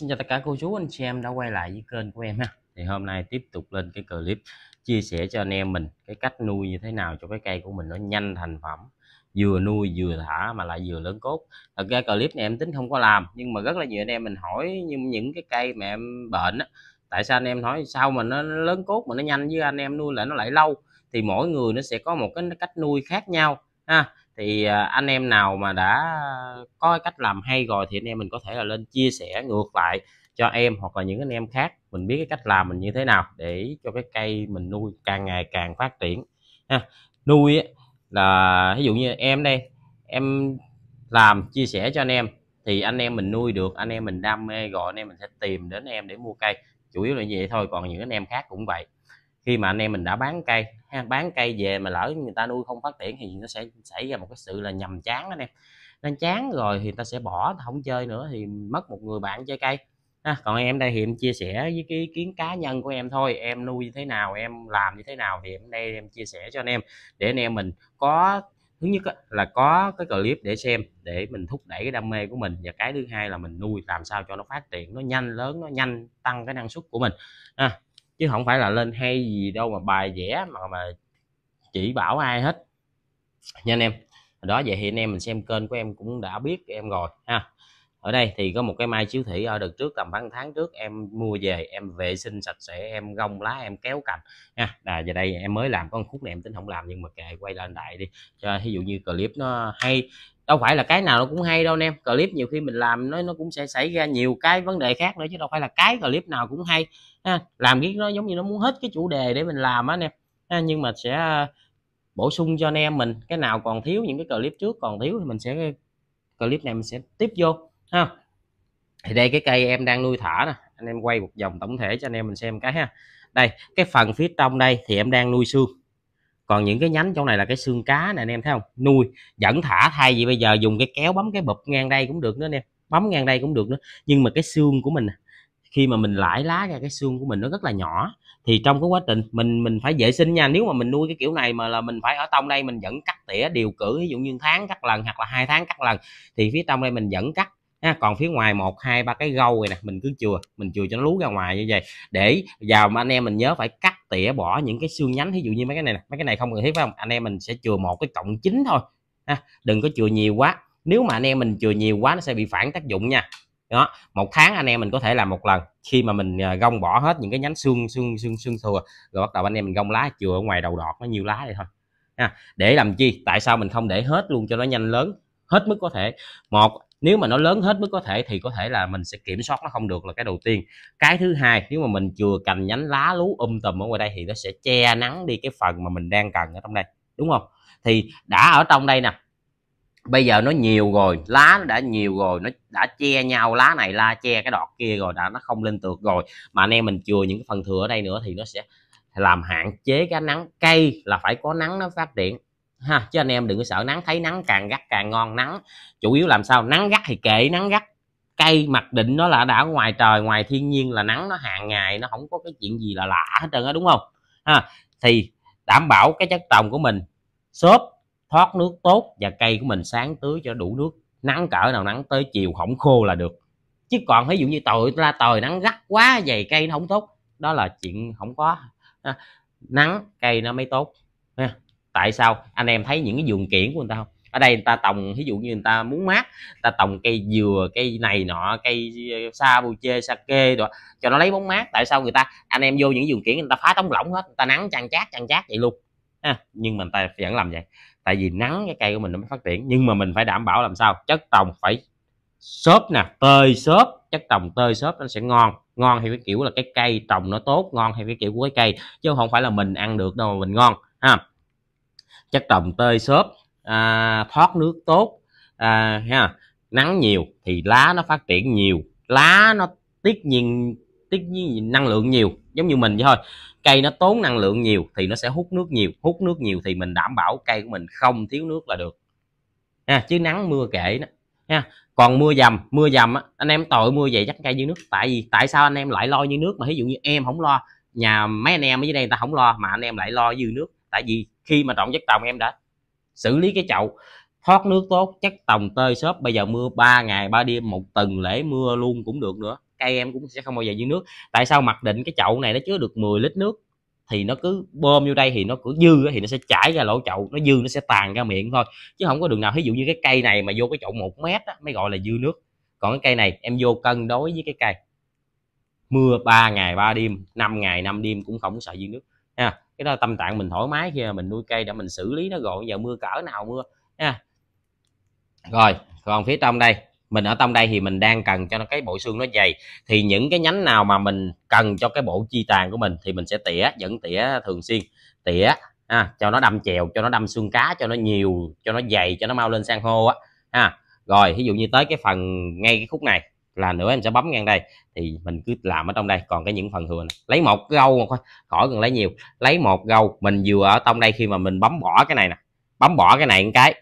xin chào tất cả cô chú anh chị em đã quay lại với kênh của em ha thì hôm nay tiếp tục lên cái clip chia sẻ cho anh em mình cái cách nuôi như thế nào cho cái cây của mình nó nhanh thành phẩm vừa nuôi vừa thả mà lại vừa lớn cốt thật ra clip này em tính không có làm nhưng mà rất là nhiều anh em mình hỏi nhưng những cái cây mà em bệnh á tại sao anh em hỏi sao mà nó lớn cốt mà nó nhanh với anh em nuôi lại nó lại lâu thì mỗi người nó sẽ có một cái cách nuôi khác nhau ha thì à, anh em nào mà đã có cách làm hay rồi thì anh em mình có thể là lên chia sẻ ngược lại cho em hoặc là những anh em khác mình biết cái cách làm mình như thế nào để cho cái cây mình nuôi càng ngày càng phát triển ha nuôi là ví dụ như em đây em làm chia sẻ cho anh em thì anh em mình nuôi được anh em mình đam mê rồi anh em mình sẽ tìm đến em để mua cây chủ yếu là như vậy thôi còn những anh em khác cũng vậy khi mà anh em mình đã bán cây ha, bán cây về mà lỡ người ta nuôi không phát triển thì nó sẽ xảy ra một cái sự là nhầm chán anh em nên chán rồi thì ta sẽ bỏ không chơi nữa thì mất một người bạn chơi cây ha. còn em đây thì em chia sẻ với cái kiến cá nhân của em thôi em nuôi như thế nào em làm như thế nào thì em đây em chia sẻ cho anh em để anh em mình có thứ nhất là có cái clip để xem để mình thúc đẩy cái đam mê của mình và cái thứ hai là mình nuôi làm sao cho nó phát triển nó nhanh lớn nó nhanh tăng cái năng suất của mình ha chứ không phải là lên hay gì đâu mà bài vẽ mà mà chỉ bảo ai hết nha anh em đó vậy thì anh em mình xem kênh của em cũng đã biết em rồi ha ở đây thì có một cái mai chiếu thủy ở đợt trước tầm bán tháng trước em mua về em vệ sinh sạch sẽ em gông lá em kéo cành nha là giờ đây em mới làm con khúc này em tính không làm nhưng mà kệ quay lên đại đi cho ví dụ như clip nó hay đâu phải là cái nào nó cũng hay đâu anh em clip nhiều khi mình làm nó nó cũng sẽ xảy ra nhiều cái vấn đề khác nữa chứ đâu phải là cái clip nào cũng hay ha. làm cái nó giống như nó muốn hết cái chủ đề để mình làm á anh em ha. nhưng mà sẽ ờ, bổ sung cho anh em mình cái nào còn thiếu những cái clip trước còn thiếu thì mình sẽ clip này mình sẽ tiếp vô ha thì đây cái cây em đang nuôi thả nè anh em quay một vòng tổng thể cho anh em mình xem cái ha đây cái phần phía trong đây thì em đang nuôi xương còn những cái nhánh chỗ này là cái xương cá nè anh em thấy không nuôi dẫn thả thay vì bây giờ dùng cái kéo bấm cái bụp ngang đây cũng được nữa anh em bấm ngang đây cũng được nữa nhưng mà cái xương của mình à, khi mà mình lãi lá ra cái xương của mình nó rất là nhỏ thì trong cái quá trình mình mình phải vệ sinh nha nếu mà mình nuôi cái kiểu này mà là mình phải ở trong đây mình vẫn cắt tỉa điều cử ví dụ như tháng cắt lần hoặc là hai tháng cắt lần thì phía trong đây mình vẫn cắt ha. còn phía ngoài một hai ba cái gâu này nè mình cứ chừa mình chừa cho nó lú ra ngoài như vậy để vào mà anh em mình nhớ phải cắt tỉa bỏ những cái xương nhánh ví dụ như mấy cái này nè mấy cái này không cần thiết phải không anh em mình sẽ chừa một cái cộng chính thôi ha đừng có chừa nhiều quá nếu mà anh em mình chừa nhiều quá nó sẽ bị phản tác dụng nha đó một tháng anh em mình có thể làm một lần khi mà mình à, gông bỏ hết những cái nhánh xương xương xương xương thừa rồi bắt đầu anh em mình gông lá chừa ở ngoài đầu đọt nó nhiều lá vậy thôi ha để làm chi tại sao mình không để hết luôn cho nó nhanh lớn hết mức có thể một nếu mà nó lớn hết mức có thể thì có thể là mình sẽ kiểm soát nó không được là cái đầu tiên cái thứ hai nếu mà mình chừa cành nhánh lá lú um tùm ở ngoài đây thì nó sẽ che nắng đi cái phần mà mình đang cần ở trong đây đúng không thì đã ở trong đây nè bây giờ nó nhiều rồi lá nó đã nhiều rồi nó đã che nhau lá này la che cái đọt kia rồi đã nó không lên tược rồi mà anh em mình chừa những cái phần thừa ở đây nữa thì nó sẽ làm hạn chế cái nắng cây là phải có nắng nó phát triển ha chứ anh em đừng có sợ nắng thấy nắng càng gắt càng ngon nắng chủ yếu làm sao nắng gắt thì kệ nắng gắt cây mặc định nó là đã ngoài trời ngoài thiên nhiên là nắng nó hàng ngày nó không có cái chuyện gì là lạ hết trơn á đúng không ha thì đảm bảo cái chất trồng của mình xốp thoát nước tốt và cây của mình sáng tưới cho đủ nước nắng cỡ nào nắng tới chiều không khô là được chứ còn ví dụ như tội ra tời nắng gắt quá dày cây nó không tốt đó là chuyện không có nắng cây nó mới tốt tại sao anh em thấy những cái vườn kiển của người ta không ở đây người ta trồng ví dụ như người ta muốn mát ta trồng cây dừa cây này nọ cây ờ, sa bu chê sa kê rồi cho nó lấy bóng mát tại sao người ta anh em vô những vườn kiển người ta phá tống lỏng hết người ta nắng chăn chát chăn chát vậy luôn à, nhưng mà người ta vẫn làm vậy tại vì nắng cái cây của mình nó mới phát triển nhưng mà mình phải đảm bảo làm sao chất trồng phải xốp nè tơi xốp chất trồng tơi xốp nó sẽ ngon ngon hay cái kiểu là cái cây trồng nó tốt ngon hay cái kiểu của cái cây chứ không phải là mình ăn được đâu mà mình ngon ha chất trồng tơi xốp à, thoát nước tốt à, ha nắng nhiều thì lá nó phát triển nhiều lá nó tiết nhiên tiết nhiên năng lượng nhiều giống như mình vậy thôi cây nó tốn năng lượng nhiều thì nó sẽ hút nước nhiều hút nước nhiều thì mình đảm bảo cây của mình không thiếu nước là được ha chứ nắng mưa kệ đó ha còn mưa dầm mưa dầm á anh em tội mưa vậy chắc cây dưới nước tại vì tại sao anh em lại lo như nước mà ví dụ như em không lo nhà mấy anh em ở dưới đây người ta không lo mà anh em lại lo dư nước tại vì khi mà trộn chất tồng em đã xử lý cái chậu thoát nước tốt chất tồng tơi xốp bây giờ mưa 3 ngày 3 đêm một tuần lễ mưa luôn cũng được nữa cây em cũng sẽ không bao giờ dư nước tại sao mặc định cái chậu này nó chứa được 10 lít nước thì nó cứ bơm vô đây thì nó cứ dư thì nó sẽ chảy ra lỗ chậu nó dư nó sẽ tàn ra miệng thôi chứ không có đường nào ví dụ như cái cây này mà vô cái chậu một mét đó, mới gọi là dư nước còn cái cây này em vô cân đối với cái cây mưa 3 ngày 3 đêm 5 ngày 5 đêm cũng không sợ dư nước nha cái đó tâm trạng mình thoải mái khi mà mình nuôi cây để mình xử lý nó gọn giờ mưa cỡ nào mưa nha rồi còn phía trong đây mình ở trong đây thì mình đang cần cho nó cái bộ xương nó dày thì những cái nhánh nào mà mình cần cho cái bộ chi tàn của mình thì mình sẽ tỉa vẫn tỉa thường xuyên tỉa à, cho nó đâm chèo cho nó đâm xương cá cho nó nhiều cho nó dày cho nó mau lên san hô á à, rồi ví dụ như tới cái phần ngay cái khúc này là nữa em sẽ bấm ngang đây thì mình cứ làm ở trong đây còn cái những phần thừa này. lấy một gâu mà khỏi cần lấy nhiều lấy một gâu mình vừa ở trong đây khi mà mình bấm bỏ cái này nè bấm bỏ cái này một cái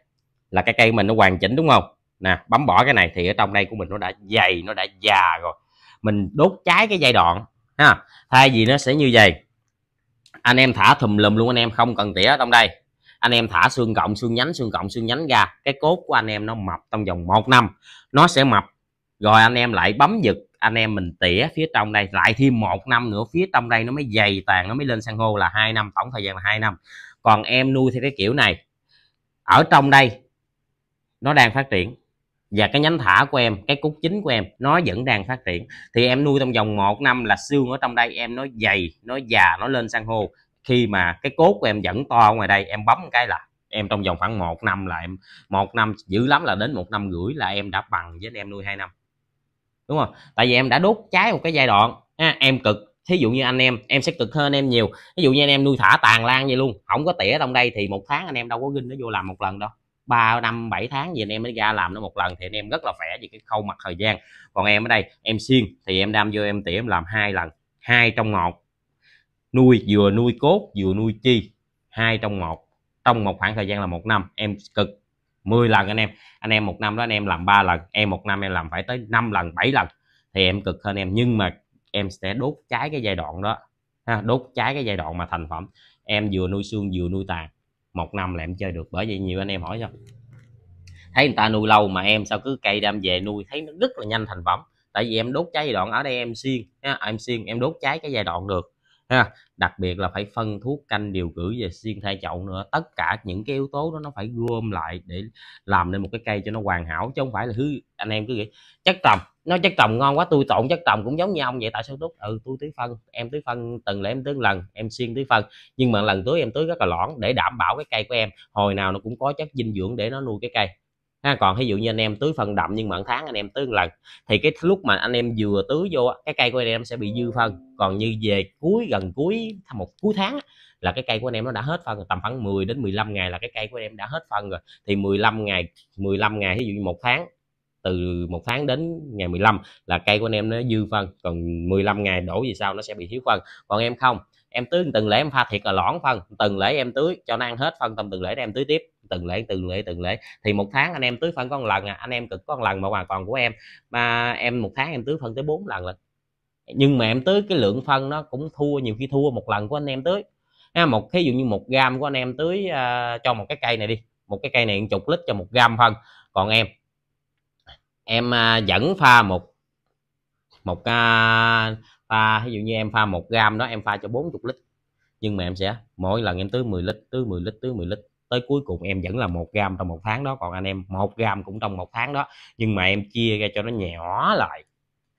là cái cây mình nó hoàn chỉnh đúng không nè bấm bỏ cái này thì ở trong đây của mình nó đã dày nó đã già rồi mình đốt cháy cái giai đoạn ha thay vì nó sẽ như vậy anh em thả thùm lùm luôn anh em không cần tỉa ở trong đây anh em thả xương cộng xương nhánh xương cộng xương nhánh ra cái cốt của anh em nó mập trong vòng một năm nó sẽ mập rồi anh em lại bấm giật anh em mình tỉa phía trong đây lại thêm một năm nữa phía trong đây nó mới dày tàn nó mới lên sang hô là hai năm tổng thời gian là hai năm còn em nuôi theo cái kiểu này ở trong đây nó đang phát triển và cái nhánh thả của em cái cúc chính của em nó vẫn đang phát triển thì em nuôi trong vòng một năm là xương ở trong đây em nó dày nó già nó lên sang hô khi mà cái cốt của em vẫn to ngoài đây em bấm cái là em trong vòng khoảng một năm là em một năm dữ lắm là đến một năm rưỡi là em đã bằng với anh em nuôi hai năm đúng không tại vì em đã đốt cháy một cái giai đoạn à, em cực thí dụ như anh em em sẽ cực hơn anh em nhiều ví dụ như anh em nuôi thả tàn lan vậy luôn không có tỉa trong đây thì một tháng anh em đâu có ginh nó vô làm một lần đâu ba năm bảy tháng gì anh em mới ra làm nó một lần thì anh em rất là khỏe vì cái khâu mặt thời gian còn em ở đây em xiên thì em đam vô em tỉa em làm hai lần hai trong một nuôi vừa nuôi cốt vừa nuôi chi hai trong một trong một khoảng thời gian là một năm em cực 10 lần anh em anh em một năm đó anh em làm ba lần em một năm em làm phải tới 5 lần 7 lần thì em cực hơn em nhưng mà em sẽ đốt cháy cái giai đoạn đó ha, đốt cháy cái giai đoạn mà thành phẩm em vừa nuôi xương vừa nuôi tàn một năm là em chơi được bởi vì nhiều anh em hỏi cho thấy người ta nuôi lâu mà em sao cứ cây đem về nuôi thấy nó rất là nhanh thành phẩm tại vì em đốt cháy giai đoạn ở đây em xiên ha, em xiên em đốt cháy cái giai đoạn được ha đặc biệt là phải phân thuốc canh điều cử và xuyên thai chậu nữa tất cả những cái yếu tố đó nó phải gom lại để làm nên một cái cây cho nó hoàn hảo chứ không phải là thứ anh em cứ nghĩ chất trồng nó chất trồng ngon quá tôi tộn chất trồng cũng giống như ông vậy tại sao tốt ừ tôi tưới phân em tưới phân từng là em tưới lần em xuyên tưới phân nhưng mà lần tưới em tưới rất là lõn để đảm bảo cái cây của em hồi nào nó cũng có chất dinh dưỡng để nó nuôi cái cây ha còn ví dụ như anh em tưới phân đậm nhưng mà tháng anh em tưới một lần thì cái lúc mà anh em vừa tưới vô cái cây của anh em sẽ bị dư phân còn như về cuối gần cuối một cuối tháng là cái cây của anh em nó đã hết phân tầm khoảng 10 đến 15 ngày là cái cây của anh em đã hết phân rồi thì 15 ngày 15 ngày ví dụ như một tháng từ một tháng đến ngày 15 là cây của anh em nó dư phân còn 15 ngày đổ gì sau nó sẽ bị thiếu phân còn em không em tưới từng lễ em pha thiệt là lõn phân từng lễ em tưới cho nó ăn hết phân tầm từng lễ em tưới tiếp từng lễ từng lễ từng lễ thì một tháng anh em tưới phân con lần à anh em cực con lần mà hoàn toàn của em mà em một tháng em tưới phân tới 4 lần là nhưng mà em tưới cái lượng phân nó cũng thua nhiều khi thua một lần của anh em tưới ha, một ví dụ như một gam của anh em tưới uh, cho một cái cây này đi một cái cây này chục lít cho một gam phân còn em em uh, vẫn pha một một uh, pha ví dụ như em pha một gam đó em pha cho 40 lít nhưng mà em sẽ mỗi lần em tưới 10 lít tưới 10 lít tưới 10 lít tới cuối cùng em vẫn là một gam trong một tháng đó còn anh em một gam cũng trong một tháng đó nhưng mà em chia ra cho nó nhỏ lại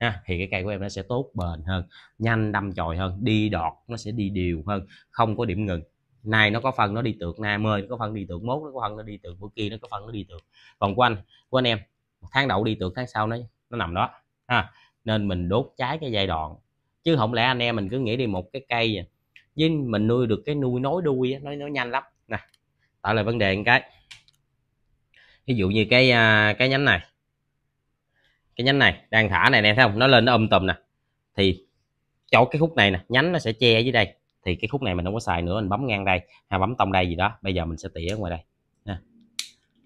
ha, thì cái cây của em nó sẽ tốt bền hơn nhanh đâm chồi hơn đi đọt nó sẽ đi đều hơn không có điểm ngừng nay nó có phần nó đi tượng na mơi nó có phần đi tượng mốt nó có phần nó đi tượng bữa kia nó có phần nó đi tượng còn của anh của anh em tháng đầu đi tượng tháng sau nó nó nằm đó ha nên mình đốt trái cái giai đoạn chứ không lẽ anh em mình cứ nghĩ đi một cái cây vậy. À, với mình nuôi được cái nuôi nối đuôi á, nó nó nhanh lắm nè tạo lại vấn đề một cái ví dụ như cái à, cái nhánh này cái nhánh này đang thả này nè thấy không nó lên nó âm um tùm nè thì chỗ cái khúc này nè nhánh nó sẽ che dưới đây thì cái khúc này mình không có xài nữa mình bấm ngang đây hay bấm tông đây gì đó bây giờ mình sẽ tỉa ngoài đây nè.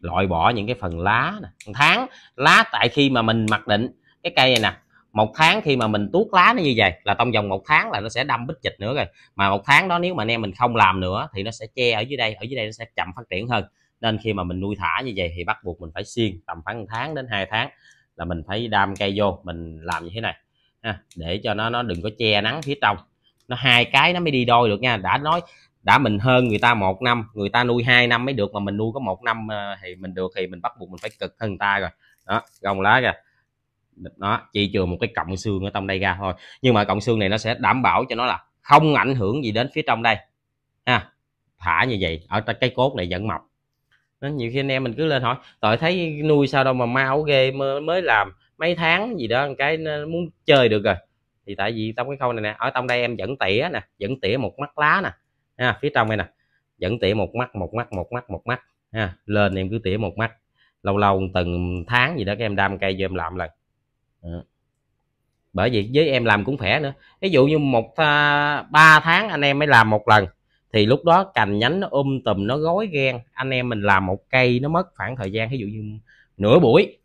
loại bỏ những cái phần lá nè tháng lá tại khi mà mình mặc định cái cây này nè một tháng khi mà mình tuốt lá nó như vậy là trong vòng một tháng là nó sẽ đâm bít chịch nữa rồi mà một tháng đó nếu mà anh em mình không làm nữa thì nó sẽ che ở dưới đây ở dưới đây nó sẽ chậm phát triển hơn nên khi mà mình nuôi thả như vậy thì bắt buộc mình phải xiên tầm khoảng 1 tháng đến 2 tháng là mình phải đam cây vô mình làm như thế này ha, để cho nó nó đừng có che nắng phía trong nó hai cái nó mới đi đôi được nha đã nói đã mình hơn người ta một năm người ta nuôi hai năm mới được mà mình nuôi có một năm ờ, thì mình được thì mình bắt buộc mình phải cực hơn người ta rồi đó gồng lá kìa nó chỉ trừ một cái cọng xương ở trong đây ra thôi nhưng mà cọng xương này nó sẽ đảm bảo cho nó là không ảnh hưởng gì đến phía trong đây ha thả như vậy ở cái cốt này vẫn mọc nên nhiều khi anh em mình cứ lên hỏi tội thấy nuôi sao đâu mà mau ghê mới làm mấy tháng gì đó cái muốn chơi được rồi thì tại vì trong cái khâu này nè ở trong đây em vẫn tỉa nè vẫn tỉa một mắt lá nè ha, phía trong đây nè vẫn tỉa một mắt một mắt một mắt một mắt ha lên em cứ tỉa một mắt lâu lâu từng tháng gì đó các em đam cây cho em làm lần Ờ. bởi vì với em làm cũng khỏe nữa ví dụ như một à, 3 tháng anh em mới làm một lần thì lúc đó cành nhánh nó um tùm nó gói ghen anh em mình làm một cây nó mất khoảng thời gian ví dụ như nửa buổi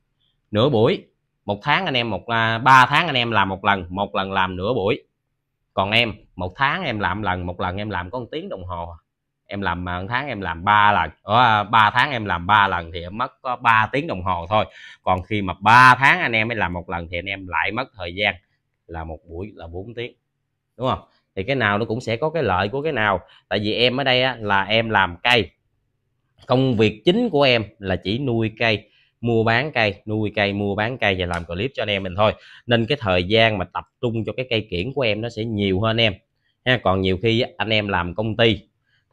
nửa buổi một tháng anh em một à, ba tháng anh em làm một lần một lần làm nửa buổi còn em một tháng em làm lần một lần em làm có một tiếng đồng hồ em làm một tháng em làm ba lần ở ba tháng em làm ba lần thì em mất có 3 tiếng đồng hồ thôi còn khi mà 3 tháng anh em mới làm một lần thì anh em lại mất thời gian là một buổi là 4 tiếng đúng không thì cái nào nó cũng sẽ có cái lợi của cái nào tại vì em ở đây á, là em làm cây công việc chính của em là chỉ nuôi cây mua bán cây nuôi cây mua bán cây và làm clip cho anh em mình thôi nên cái thời gian mà tập trung cho cái cây kiển của em nó sẽ nhiều hơn em ha còn nhiều khi anh em làm công ty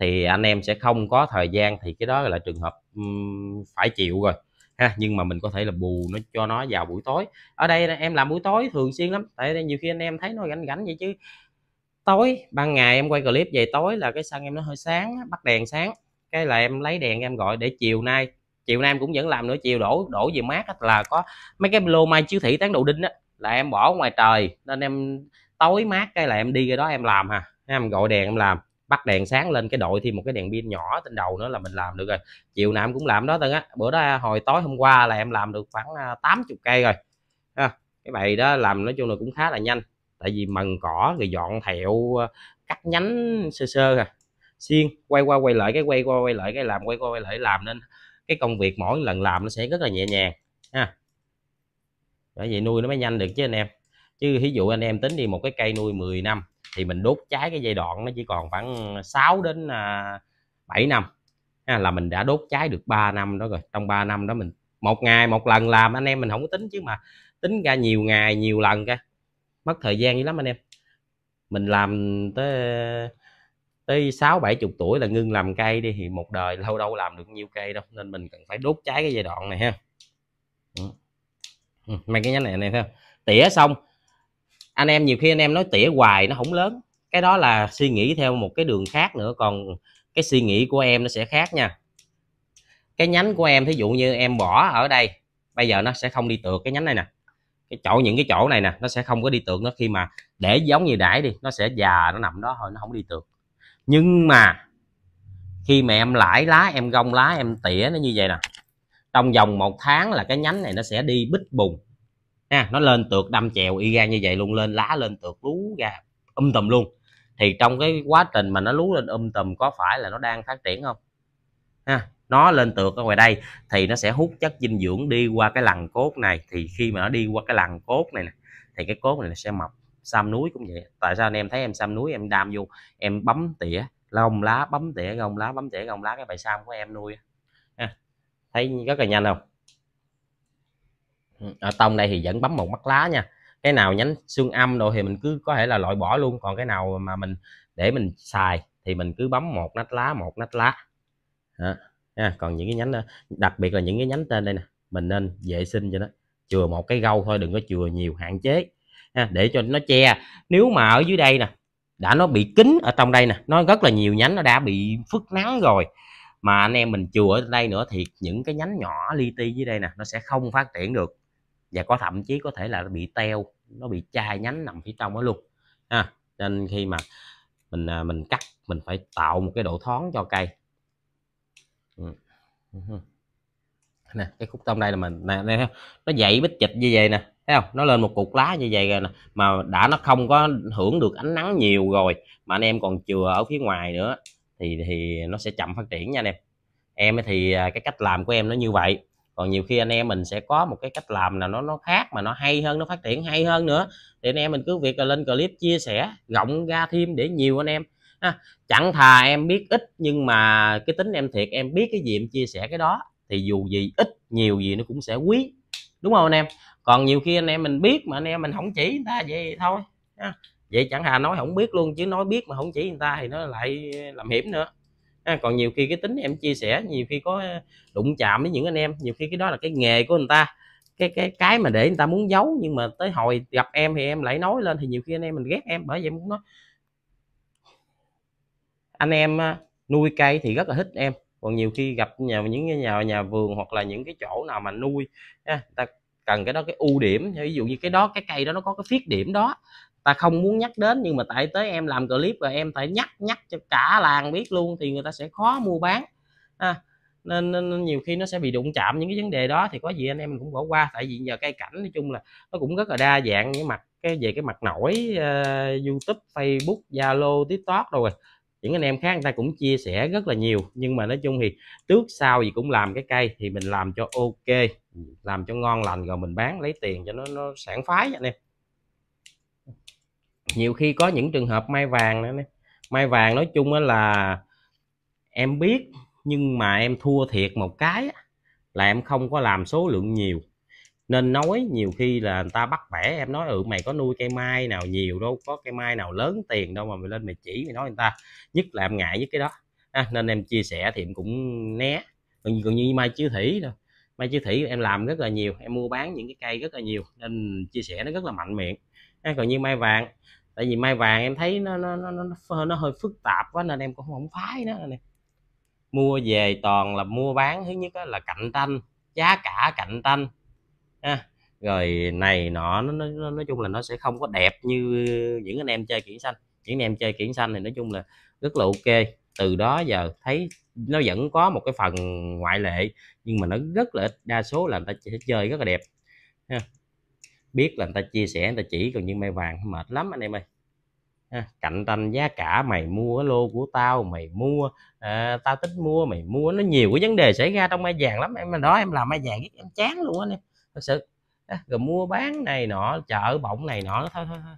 thì anh em sẽ không có thời gian thì cái đó là trường hợp um, phải chịu rồi ha nhưng mà mình có thể là bù nó cho nó vào buổi tối ở đây em làm buổi tối thường xuyên lắm tại nhiều khi anh em thấy nó gánh gánh vậy chứ tối ban ngày em quay clip về tối là cái sân em nó hơi sáng bắt đèn sáng cái là em lấy đèn em gọi để chiều nay chiều nay em cũng vẫn làm nữa chiều đổ đổ về mát là có mấy cái lô mai chiếu thị tán đầu đinh á là em bỏ ngoài trời nên em tối mát cái là em đi cái đó em làm hà em gọi đèn em làm bắt đèn sáng lên cái đội thêm một cái đèn pin nhỏ trên đầu nữa là mình làm được rồi chiều nào em cũng làm đó tân á bữa đó à, hồi tối hôm qua là em làm được khoảng 80 à, cây rồi à, cái bầy đó làm nói chung là cũng khá là nhanh tại vì mần cỏ rồi dọn thẹo à, cắt nhánh sơ sơ à xiên quay qua quay lại cái quay qua quay lại cái làm quay qua quay lại làm nên cái công việc mỗi lần làm nó sẽ rất là nhẹ nhàng ha à. bởi vậy nuôi nó mới nhanh được chứ anh em chứ ví dụ anh em tính đi một cái cây nuôi 10 năm thì mình đốt cháy cái giai đoạn nó chỉ còn khoảng 6 đến 7 à, năm là mình đã đốt cháy được 3 năm đó rồi trong 3 năm đó mình một ngày một lần làm anh em mình không có tính chứ mà tính ra nhiều ngày nhiều lần cái mất thời gian dữ lắm anh em mình làm tới tới sáu bảy chục tuổi là ngưng làm cây đi thì một đời lâu đâu làm được nhiêu cây đâu nên mình cần phải đốt cháy cái giai đoạn này ha mấy cái nhánh này này thấy không tỉa xong anh em nhiều khi anh em nói tỉa hoài nó không lớn cái đó là suy nghĩ theo một cái đường khác nữa còn cái suy nghĩ của em nó sẽ khác nha cái nhánh của em thí dụ như em bỏ ở đây bây giờ nó sẽ không đi tượt cái nhánh này nè cái chỗ những cái chỗ này nè nó sẽ không có đi tượt nó khi mà để giống như đãi đi nó sẽ già nó nằm đó thôi nó không đi tượt nhưng mà khi mà em lãi lá em gông lá em tỉa nó như vậy nè trong vòng một tháng là cái nhánh này nó sẽ đi bích bùng ha nó lên tược đâm chèo y ra như vậy luôn lên lá lên tược lú ra um tùm luôn thì trong cái quá trình mà nó lú lên um tùm có phải là nó đang phát triển không ha nó lên tược ở ngoài đây thì nó sẽ hút chất dinh dưỡng đi qua cái lằn cốt này thì khi mà nó đi qua cái lằn cốt này nè thì cái cốt này sẽ mọc sam núi cũng vậy tại sao anh em thấy em sam núi em đam vô em bấm tỉa lông lá bấm tỉa gông lá bấm tỉa gông lá cái bài sam của em nuôi ha. thấy rất là nhanh không ở ừ, à, tông đây thì vẫn bấm một mắt lá nha cái nào nhánh xương âm đồ thì mình cứ có thể là loại bỏ luôn còn cái nào mà mình để mình xài thì mình cứ bấm một nách lá một nách lá đó. À, còn những cái nhánh đó, ờ, đặc biệt là những cái nhánh tên đây nè mình nên vệ sinh cho nó chừa một cái gâu thôi đừng có chừa nhiều hạn chế ha, để cho nó che nếu mà ở dưới đây nè đã nó bị kín ở trong đây nè nó rất là nhiều nhánh nó đã bị phức nắng rồi mà anh em mình chừa ở đây nữa thì những cái nhánh nhỏ li ti dưới đây nè nó sẽ không phát triển được và có thậm chí có thể là nó bị teo nó bị chai nhánh nằm phía trong đó luôn ha nên khi mà mình à, mình cắt mình phải tạo một cái độ thoáng cho cây ừ. Ừ. nè cái khúc tông đây là mình nè, nè nó dậy bít chịch như vậy nè thấy không nó lên một cục lá như vậy rồi nè mà đã nó không có hưởng được ánh nắng nhiều rồi mà anh em còn chừa ở phía ngoài nữa thì thì nó sẽ chậm phát triển nha anh em em thì à, cái cách làm của em nó như vậy còn nhiều khi anh em mình sẽ có một cái cách làm là nó nó khác mà nó hay hơn nó phát triển hay hơn nữa thì anh em mình cứ việc là lên clip chia sẻ rộng ra thêm để nhiều anh em ha. chẳng thà em biết ít nhưng mà cái tính em thiệt em biết cái gì em chia sẻ cái đó thì dù gì ít nhiều gì nó cũng sẽ quý đúng không anh em còn nhiều khi anh em mình biết mà anh em mình không chỉ người ta vậy thôi ha. vậy chẳng hà nói không biết luôn chứ nói biết mà không chỉ người ta thì nó lại làm hiểm nữa à, còn nhiều khi cái tính em chia sẻ nhiều khi có đụng chạm với những anh em nhiều khi cái đó là cái nghề của người ta cái cái cái mà để người ta muốn giấu nhưng mà tới hồi gặp em thì em lại nói lên thì nhiều khi anh em mình ghét em bởi vậy em muốn nói anh em nuôi cây thì rất là thích em còn nhiều khi gặp nhà những nhà nhà vườn hoặc là những cái chỗ nào mà nuôi ha, ta cần cái đó cái ưu điểm ví dụ như cái đó cái cây đó nó có cái khuyết điểm đó ta không muốn nhắc đến nhưng mà tại tới em làm clip rồi em phải nhắc nhắc cho cả làng biết luôn thì người ta sẽ khó mua bán à, nên, nên, nên nhiều khi nó sẽ bị đụng chạm những cái vấn đề đó thì có gì anh em mình cũng bỏ qua tại vì giờ cây cảnh nói chung là nó cũng rất là đa dạng những mặt cái về cái mặt nổi uh, YouTube Facebook Zalo TikTok rồi những anh em khác người ta cũng chia sẻ rất là nhiều nhưng mà nói chung thì trước sau gì cũng làm cái cây thì mình làm cho ok làm cho ngon lành rồi mình bán lấy tiền cho nó nó sản phái anh em nhiều khi có những trường hợp mai vàng nữa nè mai vàng nói chung là em biết nhưng mà em thua thiệt một cái là em không có làm số lượng nhiều nên nói nhiều khi là người ta bắt bẻ em nói ừ mày có nuôi cây mai nào nhiều đâu có cây mai nào lớn tiền đâu mà mày lên mày chỉ mày nói người ta nhất là em ngại với cái đó à, nên em chia sẻ thì em cũng né còn, còn như mai chiếu thủy rồi mai chiếu thủy em làm rất là nhiều em mua bán những cái cây rất là nhiều nên chia sẻ nó rất là mạnh miệng à, còn như mai vàng tại vì mai vàng em thấy nó nó nó nó, nó hơi phức tạp quá nên em cũng không phái nó này mua về toàn là mua bán thứ nhất là cạnh tranh giá cả cạnh tranh à, rồi này nọ nó, nó nói chung là nó sẽ không có đẹp như những anh em chơi kiển xanh những anh em chơi kiển xanh thì nói chung là rất là ok từ đó giờ thấy nó vẫn có một cái phần ngoại lệ nhưng mà nó rất là đa số là người ta chơi rất là đẹp biết là người ta chia sẻ người ta chỉ còn như mai vàng mệt lắm anh em ơi à, cạnh tranh giá cả mày mua lô của tao mày mua à, tao tính mua mày mua nó nhiều cái vấn đề xảy ra trong mai vàng lắm em đó em làm mai vàng em chán luôn anh em thật sự à, rồi mua bán này nọ chợ bọng này nọ thôi thôi thôi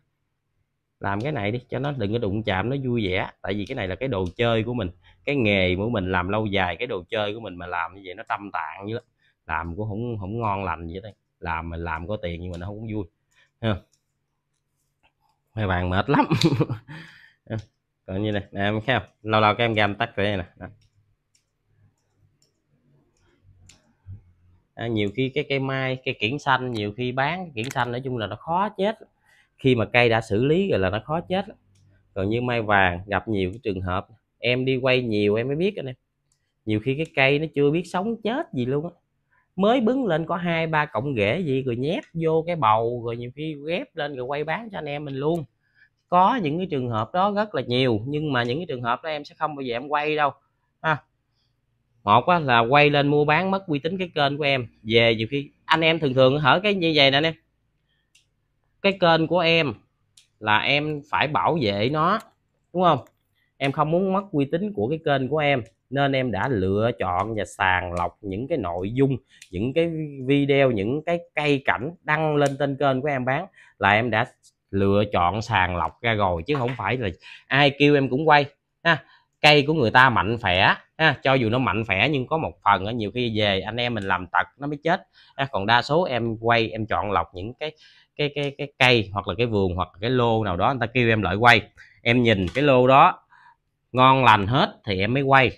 làm cái này đi cho nó đừng có đụng chạm nó vui vẻ tại vì cái này là cái đồ chơi của mình cái nghề của mình làm lâu dài cái đồ chơi của mình mà làm như vậy nó tâm tạng như đó làm cũng không không ngon lành vậy thôi làm mình làm có tiền nhưng mà nó không vui ha mấy bạn mệt lắm còn như này em thấy không lâu lâu các em gam tắt rồi này nè À, nhiều khi cái cây mai cây kiển xanh nhiều khi bán kiển xanh nói chung là nó khó chết khi mà cây đã xử lý rồi là nó khó chết còn như mai vàng gặp nhiều cái trường hợp em đi quay nhiều em mới biết anh em nhiều khi cái cây nó chưa biết sống chết gì luôn á mới bứng lên có hai ba cọng rễ gì rồi nhét vô cái bầu rồi nhiều khi ghép lên rồi quay bán cho anh em mình luôn có những cái trường hợp đó rất là nhiều nhưng mà những cái trường hợp đó em sẽ không bao giờ em quay đâu ha một là quay lên mua bán mất uy tín cái kênh của em về nhiều khi anh em thường thường hở cái như vậy nè anh em cái kênh của em là em phải bảo vệ nó đúng không em không muốn mất uy tín của cái kênh của em nên em đã lựa chọn và sàng lọc những cái nội dung những cái video những cái cây cảnh đăng lên trên kênh của em bán là em đã lựa chọn sàng lọc ra rồi chứ không phải là ai kêu em cũng quay ha cây của người ta mạnh khỏe ha cho dù nó mạnh khỏe nhưng có một phần nhiều khi về anh em mình làm tật nó mới chết ha. còn đa số em quay em chọn lọc những cái cái cái cái cây hoặc là cái vườn hoặc là cái lô nào đó người ta kêu em lại quay em nhìn cái lô đó ngon lành hết thì em mới quay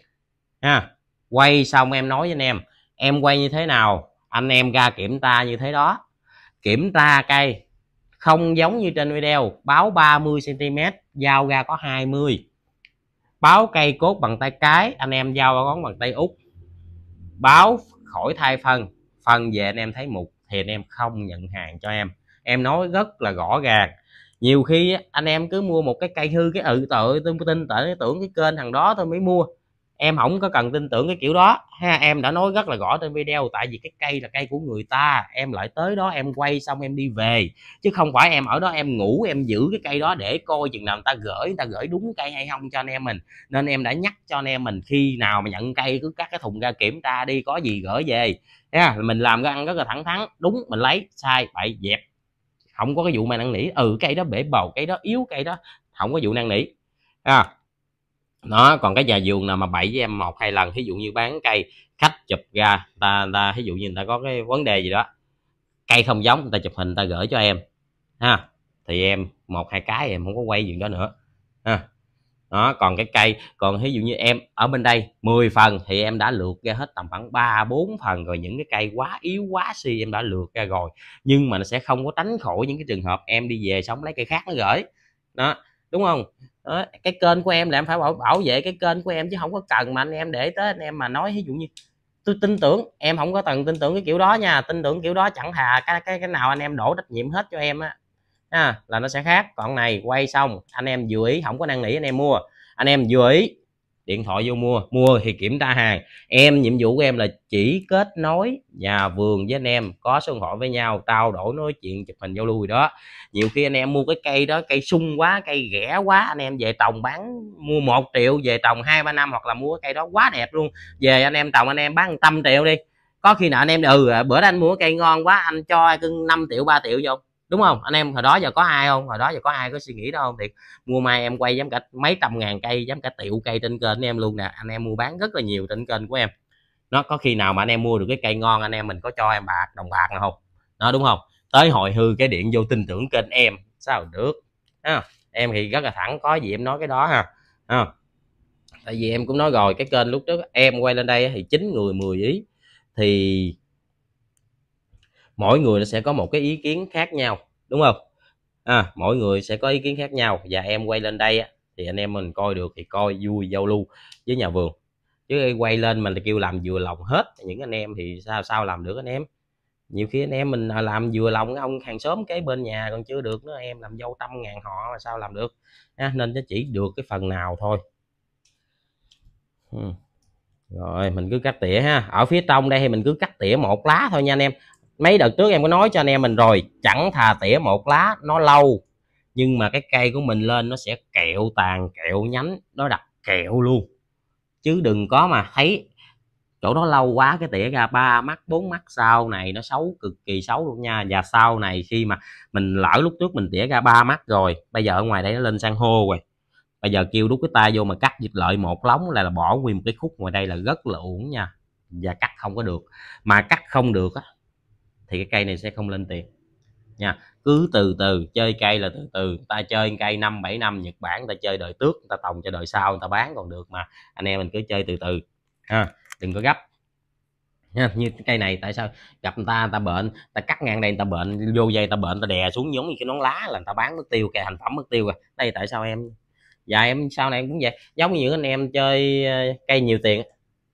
ha quay xong em nói với anh em em quay như thế nào anh em ra kiểm tra như thế đó kiểm tra cây không giống như trên video báo 30 cm dao ra có 20 báo cây cốt bằng tay cái anh em dao ra ngón bằng tay út báo khỏi thay phân phân về anh em thấy mục thì anh em không nhận hàng cho em em nói rất là rõ ràng nhiều khi anh em cứ mua một cái cây hư cái ừ tội tôi tin tưởng tưởng cái kênh thằng đó tôi mới mua em không có cần tin tưởng cái kiểu đó ha em đã nói rất là rõ trên video tại vì cái cây là cây của người ta em lại tới đó em quay xong em đi về chứ không phải em ở đó em ngủ em giữ cái cây đó để coi chừng nào người ta gửi người ta gửi đúng cây hay không cho anh em mình nên em đã nhắc cho anh em mình khi nào mà nhận cây cứ cắt cái thùng ra kiểm tra đi có gì gửi về ha mình làm ra ăn rất là thẳng thắn đúng mình lấy sai phải dẹp không có cái vụ mà năn nỉ ừ cây đó bể bầu cây đó yếu cây đó không có vụ năn nỉ à, nó còn cái nhà vườn nào mà bậy với em một hai lần ví dụ như bán cây khách chụp ra ta ta ví dụ như người ta có cái vấn đề gì đó cây không giống người ta chụp hình người ta gửi cho em ha thì em một hai cái em không có quay gì đó nữa ha đó, còn cái cây còn ví dụ như em ở bên đây 10 phần thì em đã lượt ra hết tầm khoảng ba bốn phần rồi những cái cây quá yếu quá si em đã lượt ra rồi nhưng mà nó sẽ không có tránh khỏi những cái trường hợp em đi về sống lấy cây khác nó gửi đó đúng không đó, cái kênh của em là em phải bảo, bảo vệ cái kênh của em chứ không có cần mà anh em để tới anh em mà nói ví dụ như tôi tin tưởng em không có cần tin tưởng cái kiểu đó nha tin tưởng kiểu đó chẳng hà cái cái cái nào anh em đổ trách nhiệm hết cho em á à, là nó sẽ khác còn này quay xong anh em vừa ý không có năng nỉ anh em mua anh em vừa ý điện thoại vô mua mua thì kiểm tra hàng em nhiệm vụ của em là chỉ kết nối nhà vườn với anh em có số điện thoại với nhau trao đổi nói chuyện chụp hình giao lưu đó nhiều khi anh em mua cái cây đó cây sung quá cây rẻ quá anh em về trồng bán mua một triệu về trồng hai ba năm hoặc là mua cái cây đó quá đẹp luôn về anh em trồng anh em bán trăm triệu đi có khi nào anh em ừ bữa đó anh mua cây ngon quá anh cho ai cưng 5 triệu 3 triệu vô đúng không anh em hồi đó giờ có ai không hồi đó giờ có ai có suy nghĩ đâu không thiệt mua mai em quay dám cả mấy trăm ngàn cây dám cả triệu cây trên kênh em luôn nè anh em mua bán rất là nhiều trên kênh của em nó có khi nào mà anh em mua được cái cây ngon anh em mình có cho em bạc đồng bạc nào không nó đúng không tới hồi hư cái điện vô tin tưởng kênh em sao được à, em thì rất là thẳng có gì em nói cái đó ha à, tại vì em cũng nói rồi cái kênh lúc trước em quay lên đây thì chín người 10 ý thì mỗi người nó sẽ có một cái ý kiến khác nhau đúng không à, mỗi người sẽ có ý kiến khác nhau và em quay lên đây thì anh em mình coi được thì coi vui giao lưu với nhà vườn chứ quay lên mình kêu làm vừa lòng hết những anh em thì sao sao làm được anh em nhiều khi anh em mình làm vừa lòng ông hàng xóm cái bên nhà còn chưa được nữa em làm dâu trăm ngàn họ mà sao làm được à, nên nó chỉ được cái phần nào thôi rồi mình cứ cắt tỉa ha ở phía trong đây thì mình cứ cắt tỉa một lá thôi nha anh em mấy đợt trước em có nói cho anh em mình rồi chẳng thà tỉa một lá nó lâu nhưng mà cái cây của mình lên nó sẽ kẹo tàn kẹo nhánh nó đặt kẹo luôn chứ đừng có mà thấy chỗ đó lâu quá cái tỉa ra ba mắt bốn mắt sau này nó xấu cực kỳ xấu luôn nha và sau này khi mà mình lỡ lúc trước mình tỉa ra ba mắt rồi bây giờ ở ngoài đây nó lên sang hô rồi bây giờ kêu đút cái tay vô mà cắt dịch lợi một lóng là, là bỏ nguyên một cái khúc ngoài đây là rất là uổng nha và cắt không có được mà cắt không được á thì cái cây này sẽ không lên tiền nha cứ từ từ chơi cây là từ từ ta chơi cây năm bảy năm Nhật Bản ta chơi đời trước ta trồng cho đời sau người ta bán còn được mà anh em mình cứ chơi từ từ ha đừng có gấp nha như cái cây này tại sao gặp người ta người ta bệnh ta cắt ngang đây người ta bệnh vô dây ta bệnh ta đè xuống giống như cái nón lá là người ta bán mất tiêu kìa thành phẩm mất tiêu rồi đây tại sao em dạ em sau này em cũng vậy giống như những anh em chơi cây nhiều tiền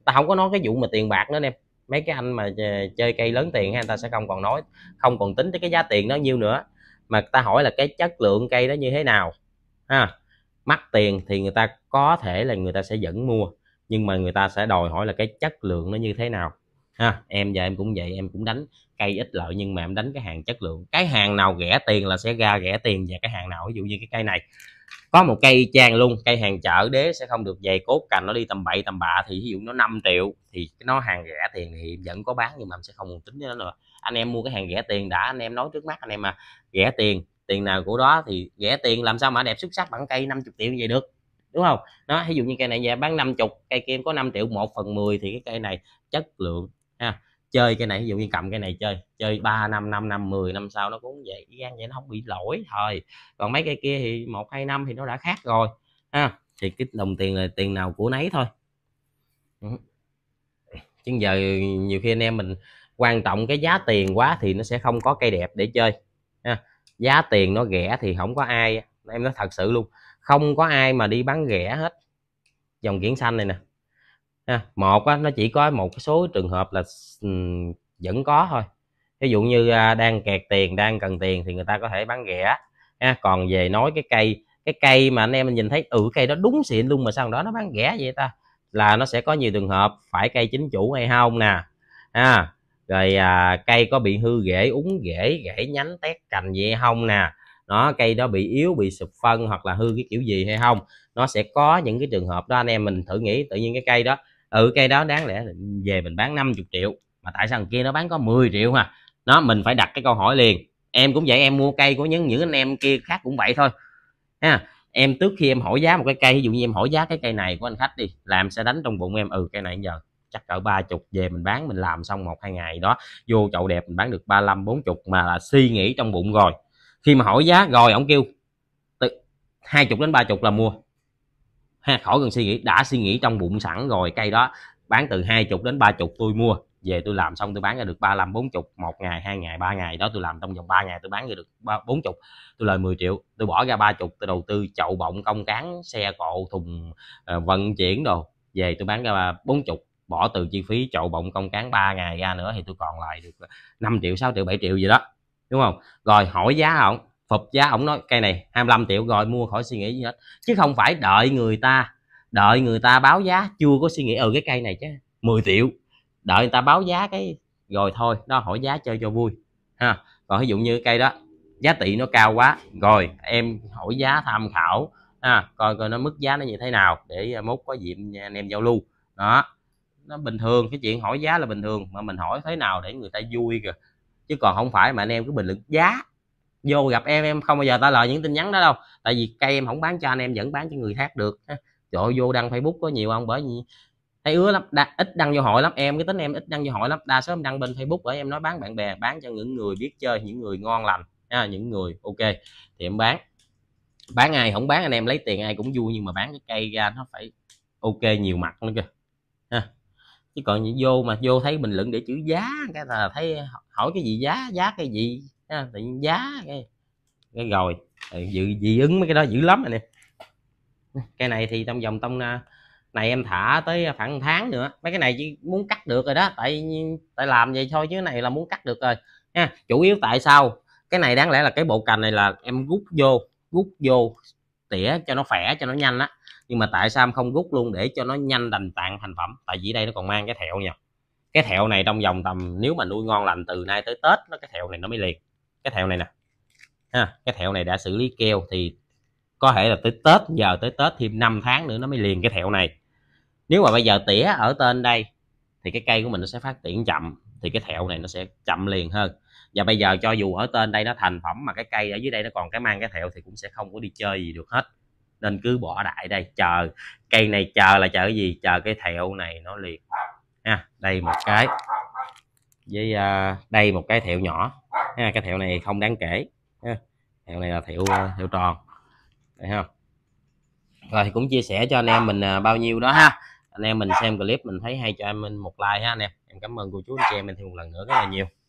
ta không có nói cái vụ mà tiền bạc nữa em mấy cái anh mà chơi cây lớn tiền hay ta sẽ không còn nói không còn tính tới cái giá tiền đó nhiêu nữa mà ta hỏi là cái chất lượng cây đó như thế nào ha mắc tiền thì người ta có thể là người ta sẽ vẫn mua nhưng mà người ta sẽ đòi hỏi là cái chất lượng nó như thế nào ha em và em cũng vậy em cũng đánh cây ít lợi nhưng mà em đánh cái hàng chất lượng cái hàng nào rẻ tiền là sẽ ra rẻ tiền và cái hàng nào ví dụ như cái cây này có một cây trang luôn cây hàng chợ đế sẽ không được dày cốt cành nó đi tầm bậy tầm bạ thì ví dụ nó 5 triệu thì nó hàng rẻ tiền thì vẫn có bán nhưng mà sẽ không tính nó nữa anh em mua cái hàng rẻ tiền đã anh em nói trước mắt anh em mà rẻ tiền tiền nào của đó thì rẻ tiền làm sao mà đẹp xuất sắc bằng cây 50 triệu như vậy được đúng không nó ví dụ như cây này nhà bán 50 cây kia có 5 triệu 1 phần 10 thì cái cây này chất lượng ha chơi cái này ví dụ như cầm cái này chơi chơi ba năm năm năm mười năm sau nó cũng vậy gan vậy nó không bị lỗi thôi còn mấy cây kia thì một hai năm thì nó đã khác rồi ha thì cái đồng tiền là tiền nào của nấy thôi ừ. chứ giờ nhiều khi anh em mình quan trọng cái giá tiền quá thì nó sẽ không có cây đẹp để chơi ha. giá tiền nó rẻ thì không có ai em nói thật sự luôn không có ai mà đi bán rẻ hết dòng kiển xanh này nè ha một á, nó chỉ có một số trường hợp là um, vẫn có thôi ví dụ như uh, đang kẹt tiền đang cần tiền thì người ta có thể bán rẻ ha còn về nói cái cây cái cây mà anh em mình nhìn thấy ừ cây đó đúng xịn luôn mà sao đó nó bán rẻ vậy ta là nó sẽ có nhiều trường hợp phải cây chính chủ hay không nè ha rồi à, cây có bị hư rễ úng rễ rễ nhánh tét cành gì hay không nè nó cây đó bị yếu bị sụp phân hoặc là hư cái kiểu gì hay không nó sẽ có những cái trường hợp đó anh em mình thử nghĩ tự nhiên cái cây đó ừ cây đó đáng lẽ về mình bán 50 triệu mà tại sao thằng kia nó bán có 10 triệu ha nó mình phải đặt cái câu hỏi liền em cũng vậy em mua cây của những những anh em kia khác cũng vậy thôi ha em trước khi em hỏi giá một cái cây ví dụ như em hỏi giá cái cây này của anh khách đi làm sẽ đánh trong bụng em ừ cây này giờ chắc cỡ ba chục về mình bán mình làm xong một hai ngày đó vô chậu đẹp mình bán được ba mươi bốn chục mà là suy nghĩ trong bụng rồi khi mà hỏi giá rồi ổng kêu hai chục đến ba chục là mua ha khỏi cần suy nghĩ đã suy nghĩ trong bụng sẵn rồi cây đó bán từ hai chục đến ba chục tôi mua về tôi làm xong tôi bán ra được ba bốn chục một ngày hai ngày ba ngày đó tôi làm trong vòng ba ngày tôi bán ra được bốn chục tôi lời 10 triệu tôi bỏ ra ba chục tôi đầu tư chậu bọng công cán xe cộ thùng uh, vận chuyển đồ về tôi bán ra bốn chục bỏ từ chi phí chậu bọng công cán 3 ngày ra nữa thì tôi còn lại được 5 triệu 6 triệu 7 triệu gì đó đúng không rồi hỏi giá không phụp giá ổng nói cây này 25 triệu rồi mua khỏi suy nghĩ gì hết chứ không phải đợi người ta đợi người ta báo giá chưa có suy nghĩ ừ cái cây này chứ 10 triệu đợi người ta báo giá cái rồi thôi đó hỏi giá chơi cho vui ha còn ví dụ như cây đó giá trị nó cao quá rồi em hỏi giá tham khảo ha coi coi nó mức giá nó như thế nào để à, mốt có dịp anh em giao lưu đó nó bình thường cái chuyện hỏi giá là bình thường mà mình hỏi thế nào để người ta vui kìa chứ còn không phải mà anh em cứ bình luận giá vô gặp em em không bao giờ trả lời những tin nhắn đó đâu tại vì cây em không bán cho anh em vẫn bán cho người khác được trời vô đăng facebook có nhiều không bởi vì thấy ứa lắm đa, ít đăng vô hội lắm em cái tính em ít đăng vô hội lắm đa số em đăng bên facebook bởi em nói bán bạn bè bán cho những người biết chơi những người ngon lành à, những người ok thì em bán bán ai không bán anh em lấy tiền ai cũng vui nhưng mà bán cái cây ra nó phải ok nhiều mặt nữa kìa ha chứ còn vô mà vô thấy bình luận để chữ giá cái là thấy hỏi cái gì giá giá cái gì ha, tự nhiên giá cái cái rồi dự dị ứng mấy cái đó dữ lắm rồi nè cái này thì trong vòng tông à, này em thả tới khoảng tháng nữa mấy cái này chỉ muốn cắt được rồi đó tại tại làm vậy thôi chứ này là muốn cắt được rồi ha chủ yếu tại sao cái này đáng lẽ là cái bộ cành này là em rút vô rút vô tỉa cho nó khỏe cho nó nhanh á nhưng mà tại sao em không rút luôn để cho nó nhanh đành tạng thành phẩm tại vì đây nó còn mang cái thẹo nha cái thẹo này trong vòng tầm nếu mà nuôi ngon lành từ nay tới tết nó cái thẹo này nó mới liền cái thẹo này nè ha cái thẹo này đã xử lý keo thì có thể là tới tết giờ tới tết thêm 5 tháng nữa nó mới liền cái thẹo này nếu mà bây giờ tỉa ở tên đây thì cái cây của mình nó sẽ phát triển chậm thì cái thẹo này nó sẽ chậm liền hơn và bây giờ cho dù ở tên đây nó thành phẩm mà cái cây ở dưới đây nó còn cái mang cái thẹo thì cũng sẽ không có đi chơi gì được hết nên cứ bỏ đại đây chờ cây này chờ là chờ cái gì chờ cái thẹo này nó liền ha đây một cái với à, đây một cái thẹo nhỏ ha, cái thẹo này không đáng kể ha. thẹo này là thẹo à, thẹo tròn thấy không rồi cũng chia sẻ cho anh em mình à, bao nhiêu đó ha anh em mình xem clip mình thấy hay cho em mình một like ha anh em em cảm ơn cô chú anh chị em mình thêm một lần nữa rất là nhiều